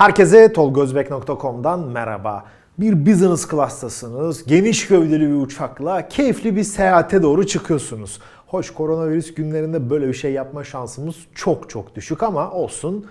Herkese tolgozbek.com'dan merhaba. Bir business class'tasınız. Geniş gövdeli bir uçakla keyifli bir seyahate doğru çıkıyorsunuz. Hoş koronavirüs günlerinde böyle bir şey yapma şansımız çok çok düşük ama olsun.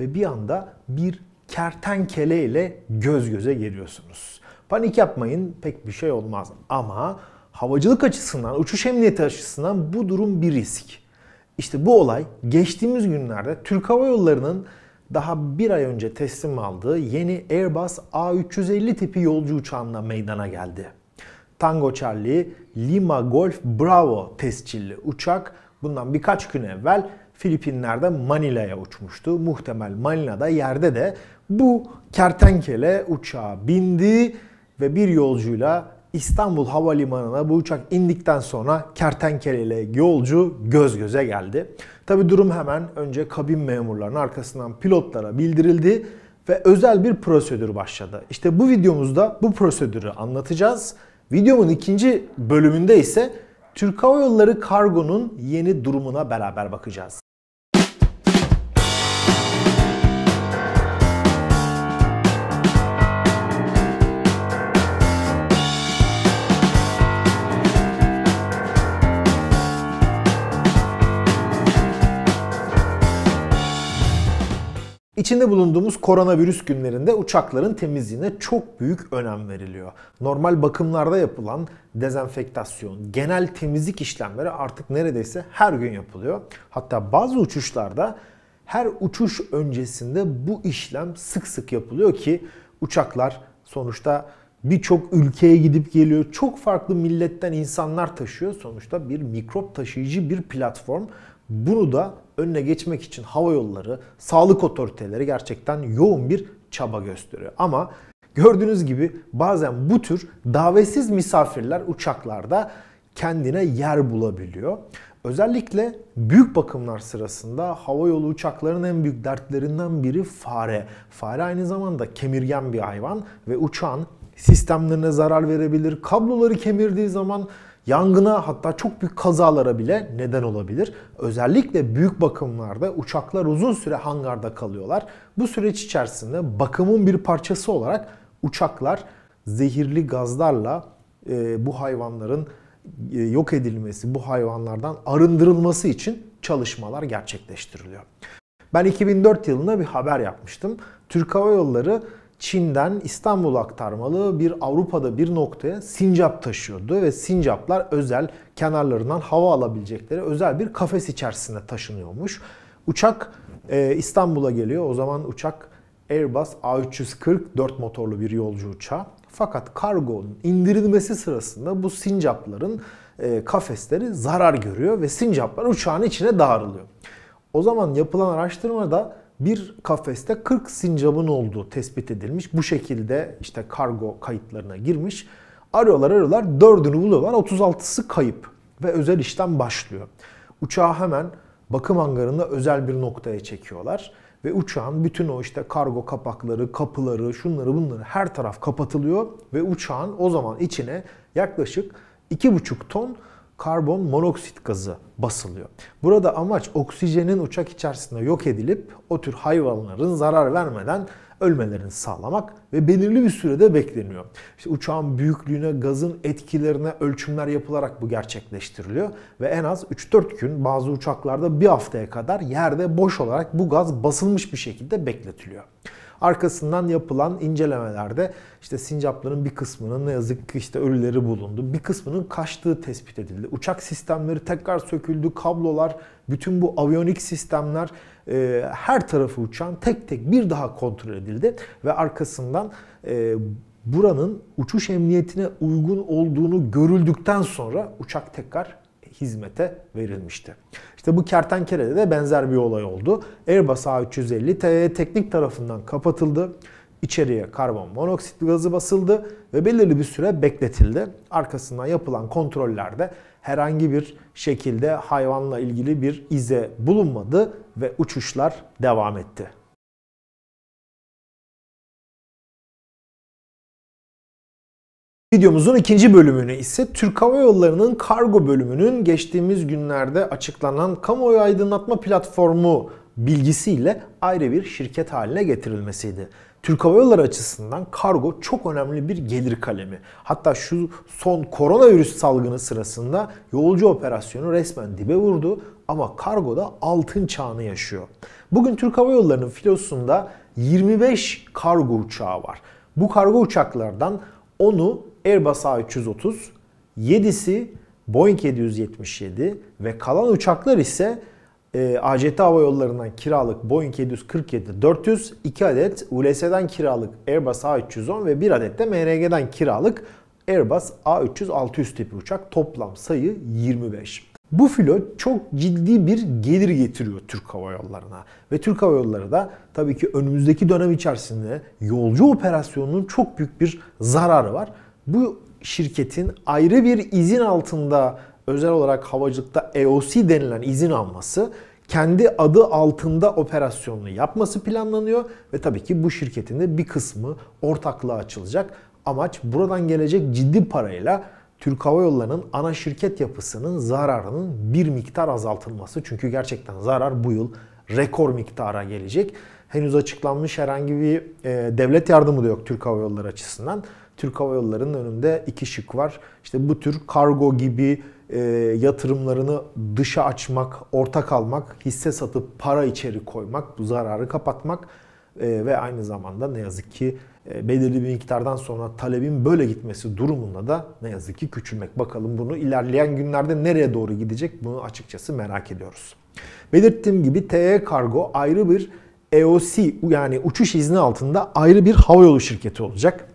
Ve bir anda bir kertenkele ile göz göze geliyorsunuz. Panik yapmayın pek bir şey olmaz ama havacılık açısından, uçuş emniyeti açısından bu durum bir risk. İşte bu olay geçtiğimiz günlerde Türk Hava Yolları'nın daha bir ay önce teslim aldığı yeni Airbus A350 tipi yolcu uçağında meydana geldi. Tango Charlie Lima Golf Bravo tescilli uçak bundan birkaç gün evvel Filipinler'de Manila'ya uçmuştu. Muhtemel Manila'da yerde de bu kertenkele uçağa bindi ve bir yolcuyla İstanbul Havalimanı'na bu uçak indikten sonra ile yolcu göz göze geldi. Tabi durum hemen önce kabin memurlarının arkasından pilotlara bildirildi ve özel bir prosedür başladı. İşte bu videomuzda bu prosedürü anlatacağız. Videomun ikinci bölümünde ise Türk Hava Yolları Kargo'nun yeni durumuna beraber bakacağız. İçinde bulunduğumuz koronavirüs günlerinde uçakların temizliğine çok büyük önem veriliyor. Normal bakımlarda yapılan dezenfektasyon, genel temizlik işlemleri artık neredeyse her gün yapılıyor. Hatta bazı uçuşlarda her uçuş öncesinde bu işlem sık sık yapılıyor ki uçaklar sonuçta birçok ülkeye gidip geliyor. Çok farklı milletten insanlar taşıyor. Sonuçta bir mikrop taşıyıcı bir platform. Bunu da önüne geçmek için hava yolları, sağlık otoriteleri gerçekten yoğun bir çaba gösteriyor. Ama gördüğünüz gibi bazen bu tür davetsiz misafirler uçaklarda kendine yer bulabiliyor. Özellikle büyük bakımlar sırasında havayolu uçaklarının en büyük dertlerinden biri fare. Fare aynı zamanda kemirgen bir hayvan ve uçağın sistemlerine zarar verebilir. Kabloları kemirdiği zaman yangına hatta çok büyük kazalara bile neden olabilir. Özellikle büyük bakımlarda uçaklar uzun süre hangarda kalıyorlar. Bu süreç içerisinde bakımın bir parçası olarak uçaklar zehirli gazlarla e, bu hayvanların e, yok edilmesi, bu hayvanlardan arındırılması için çalışmalar gerçekleştiriliyor. Ben 2004 yılında bir haber yapmıştım. Türk Hava Yolları Çin'den İstanbul aktarmalı bir Avrupa'da bir noktaya sincap taşıyordu ve sincaplar özel kenarlarından hava alabilecekleri özel bir kafes içerisinde taşınıyormuş. Uçak e, İstanbul'a geliyor. O zaman uçak Airbus A340 4 motorlu bir yolcu uçağı. Fakat kargonun indirilmesi sırasında bu sincapların e, kafesleri zarar görüyor ve sincaplar uçağın içine dağılıyor. O zaman yapılan araştırmada bir kafeste 40 sincabın olduğu tespit edilmiş. Bu şekilde işte kargo kayıtlarına girmiş. Arıyorlar arıyorlar dördünü buluyorlar 36'sı kayıp ve özel işlem başlıyor. Uçağı hemen bakım hangarında özel bir noktaya çekiyorlar. Ve uçağın bütün o işte kargo kapakları, kapıları, şunları bunları her taraf kapatılıyor. Ve uçağın o zaman içine yaklaşık 2,5 ton karbon monoksit gazı basılıyor. Burada amaç oksijenin uçak içerisinde yok edilip o tür hayvanların zarar vermeden ölmelerini sağlamak ve belirli bir sürede bekleniyor. İşte uçağın büyüklüğüne, gazın etkilerine ölçümler yapılarak bu gerçekleştiriliyor ve en az 3-4 gün bazı uçaklarda bir haftaya kadar yerde boş olarak bu gaz basılmış bir şekilde bekletiliyor. Arkasından yapılan incelemelerde işte sincapların bir kısmının ne yazık ki işte ölüleri bulundu. Bir kısmının kaçtığı tespit edildi. Uçak sistemleri tekrar söküldü. Kablolar, bütün bu aviyonik sistemler e, her tarafı uçan tek tek bir daha kontrol edildi. Ve arkasından e, buranın uçuş emniyetine uygun olduğunu görüldükten sonra uçak tekrar hizmete verilmişti. İşte bu kertenkelede de benzer bir olay oldu. Airbus A350 TE teknik tarafından kapatıldı. İçeriye karbon monoksit gazı basıldı ve belirli bir süre bekletildi. Arkasından yapılan kontrollerde herhangi bir şekilde hayvanla ilgili bir ize bulunmadı ve uçuşlar devam etti. Videomuzun ikinci bölümünü ise Türk Hava Yolları'nın kargo bölümünün geçtiğimiz günlerde açıklanan kamuoyu aydınlatma platformu bilgisiyle ayrı bir şirket haline getirilmesiydi. Türk Hava Yolları açısından kargo çok önemli bir gelir kalemi. Hatta şu son koronavirüs salgını sırasında yolcu operasyonu resmen dibe vurdu ama kargo da altın çağını yaşıyor. Bugün Türk Hava Yolları'nın filosunda 25 kargo uçağı var. Bu kargo uçaklardan onu Airbus A330, 7'si Boeing 777 ve kalan uçaklar ise e, ACT Hava Yolları'ndan kiralık Boeing 747-400, 2 adet ULS'den kiralık Airbus A310 ve 1 adet de MRG'den kiralık Airbus A300-600 tipi uçak. Toplam sayı 25. Bu filo çok ciddi bir gelir getiriyor Türk Hava Yolları'na. Ve Türk Hava Yolları da tabii ki önümüzdeki dönem içerisinde yolcu operasyonunun çok büyük bir zararı var bu şirketin ayrı bir izin altında özel olarak havacılıkta EOC denilen izin alması kendi adı altında operasyonunu yapması planlanıyor ve tabii ki bu şirketin de bir kısmı ortaklığa açılacak. Amaç buradan gelecek ciddi parayla Türk Hava Yolları'nın ana şirket yapısının zararının bir miktar azaltılması. Çünkü gerçekten zarar bu yıl rekor miktara gelecek. Henüz açıklanmış herhangi bir e, devlet yardımı da yok Türk Hava Yolları açısından. Türk Hava Yolları'nın önünde iki şık var. İşte bu tür kargo gibi e, yatırımlarını dışa açmak, ortak almak, hisse satıp para içeri koymak, bu zararı kapatmak e, ve aynı zamanda ne yazık ki e, belirli bir miktardan sonra talebin böyle gitmesi durumunda da ne yazık ki küçülmek. Bakalım bunu ilerleyen günlerde nereye doğru gidecek bunu açıkçası merak ediyoruz. Belirttiğim gibi TE Kargo ayrı bir EOC yani uçuş izni altında ayrı bir havayolu şirketi olacak.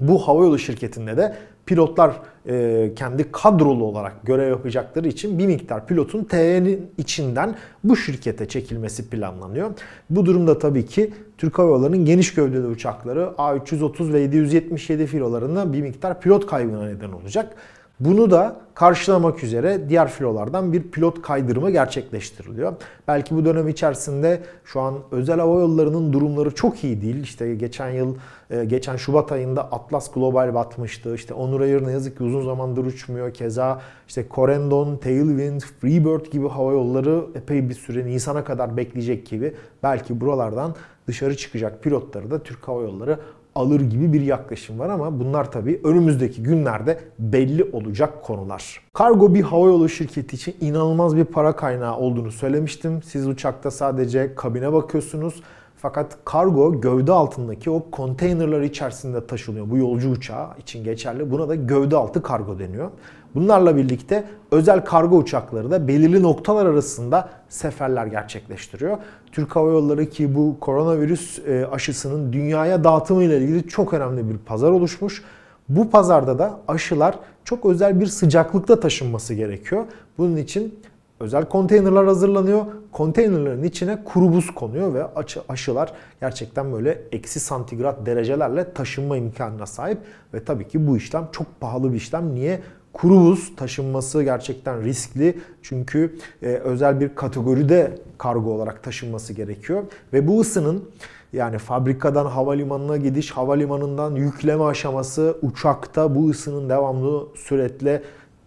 Bu havayolu şirketinde de pilotlar e, kendi kadrolu olarak görev yapacakları için bir miktar pilotun TE'nin içinden bu şirkete çekilmesi planlanıyor. Bu durumda tabii ki Türk Hava Yolları'nın geniş gövdeli uçakları A330 ve 777 filolarında bir miktar pilot kaybına neden olacak. Bunu da karşılamak üzere diğer filolardan bir pilot kaydırma gerçekleştiriliyor. Belki bu dönem içerisinde şu an özel hava yollarının durumları çok iyi değil. İşte geçen yıl, e, geçen Şubat ayında Atlas Global batmıştı. İşte Onur Air ne yazık ki uzun zamandır uçmuyor. Keza işte Corendon, Tailwind, Freebird gibi hava yolları epey bir süre Nisan'a kadar bekleyecek gibi. Belki buralardan dışarı çıkacak pilotları da Türk Hava Yolları alır gibi bir yaklaşım var ama bunlar tabii önümüzdeki günlerde belli olacak konular. Kargo bir havayolu şirketi için inanılmaz bir para kaynağı olduğunu söylemiştim. Siz uçakta sadece kabine bakıyorsunuz. Fakat kargo gövde altındaki o konteynerlar içerisinde taşınıyor. Bu yolcu uçağı için geçerli. Buna da gövde altı kargo deniyor. Bunlarla birlikte özel kargo uçakları da belirli noktalar arasında seferler gerçekleştiriyor. Türk Hava Yolları ki bu koronavirüs e, aşısının dünyaya dağıtımı ile ilgili çok önemli bir pazar oluşmuş. Bu pazarda da aşılar çok özel bir sıcaklıkta taşınması gerekiyor. Bunun için özel konteynerlar hazırlanıyor. Konteynerların içine kuru buz konuyor ve aşılar gerçekten böyle eksi santigrat derecelerle taşınma imkanına sahip. Ve tabii ki bu işlem çok pahalı bir işlem. Niye? Kuru buz taşınması gerçekten riskli çünkü e, özel bir kategoride kargo olarak taşınması gerekiyor. Ve bu ısının yani fabrikadan havalimanına gidiş, havalimanından yükleme aşaması uçakta bu ısının devamlı süretle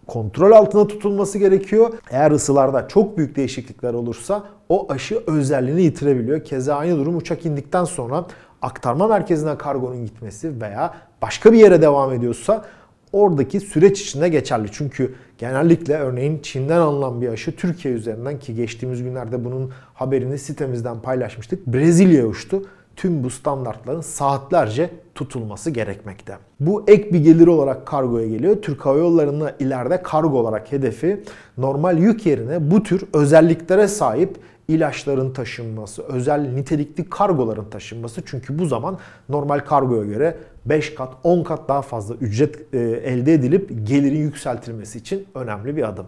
kontrol altına tutulması gerekiyor. Eğer ısılarda çok büyük değişiklikler olursa o aşı özelliğini yitirebiliyor. Keza aynı durum uçak indikten sonra aktarma merkezine kargonun gitmesi veya başka bir yere devam ediyorsa oradaki süreç içinde geçerli. Çünkü genellikle örneğin Çin'den alınan bir aşı Türkiye üzerinden ki geçtiğimiz günlerde bunun haberini sitemizden paylaşmıştık. Brezilya uçtu. Tüm bu standartların saatlerce tutulması gerekmekte. Bu ek bir gelir olarak kargoya geliyor. Türk Hava Yolları'na ileride kargo olarak hedefi normal yük yerine bu tür özelliklere sahip ilaçların taşınması, özel nitelikli kargoların taşınması. Çünkü bu zaman normal kargoya göre 5 kat, 10 kat daha fazla ücret e, elde edilip gelirin yükseltilmesi için önemli bir adım.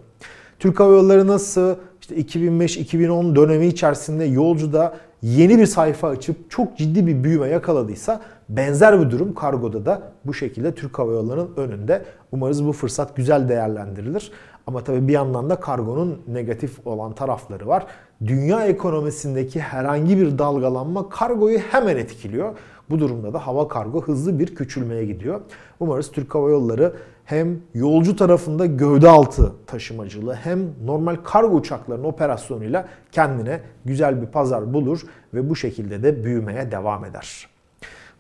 Türk Hava Yolları nasıl işte 2005-2010 dönemi içerisinde yolcuda yeni bir sayfa açıp çok ciddi bir büyüme yakaladıysa benzer bir durum kargoda da bu şekilde Türk Hava Yolları'nın önünde. Umarız bu fırsat güzel değerlendirilir. Ama tabii bir yandan da kargonun negatif olan tarafları var. Dünya ekonomisindeki herhangi bir dalgalanma kargoyu hemen etkiliyor. Bu durumda da hava kargo hızlı bir küçülmeye gidiyor. Umarız Türk Hava Yolları hem yolcu tarafında gövde altı taşımacılığı hem normal kargo uçaklarının operasyonuyla kendine güzel bir pazar bulur ve bu şekilde de büyümeye devam eder.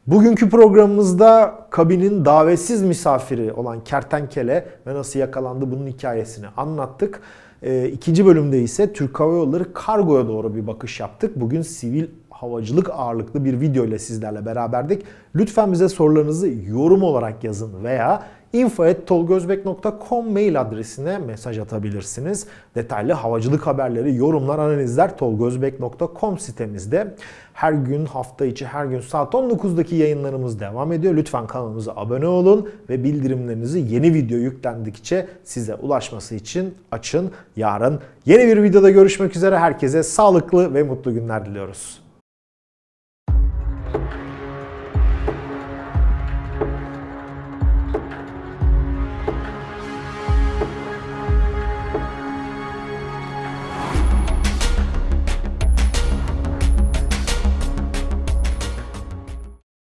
Bugünkü programımızda kabinin davetsiz misafiri olan kertenkele ve nasıl yakalandı bunun hikayesini anlattık. E, ikinci bölümde ise Türk Hava Yolları kargoya doğru bir bakış yaptık. Bugün sivil havacılık ağırlıklı bir video ile sizlerle beraberdik. Lütfen bize sorularınızı yorum olarak yazın veya info.tolgozbek.com mail adresine mesaj atabilirsiniz. Detaylı havacılık haberleri, yorumlar, analizler tolgozbek.com sitemizde. Her gün hafta içi her gün saat 19'daki yayınlarımız devam ediyor. Lütfen kanalımıza abone olun ve bildirimlerinizi yeni video yüklendikçe size ulaşması için açın. Yarın yeni bir videoda görüşmek üzere. Herkese sağlıklı ve mutlu günler diliyoruz.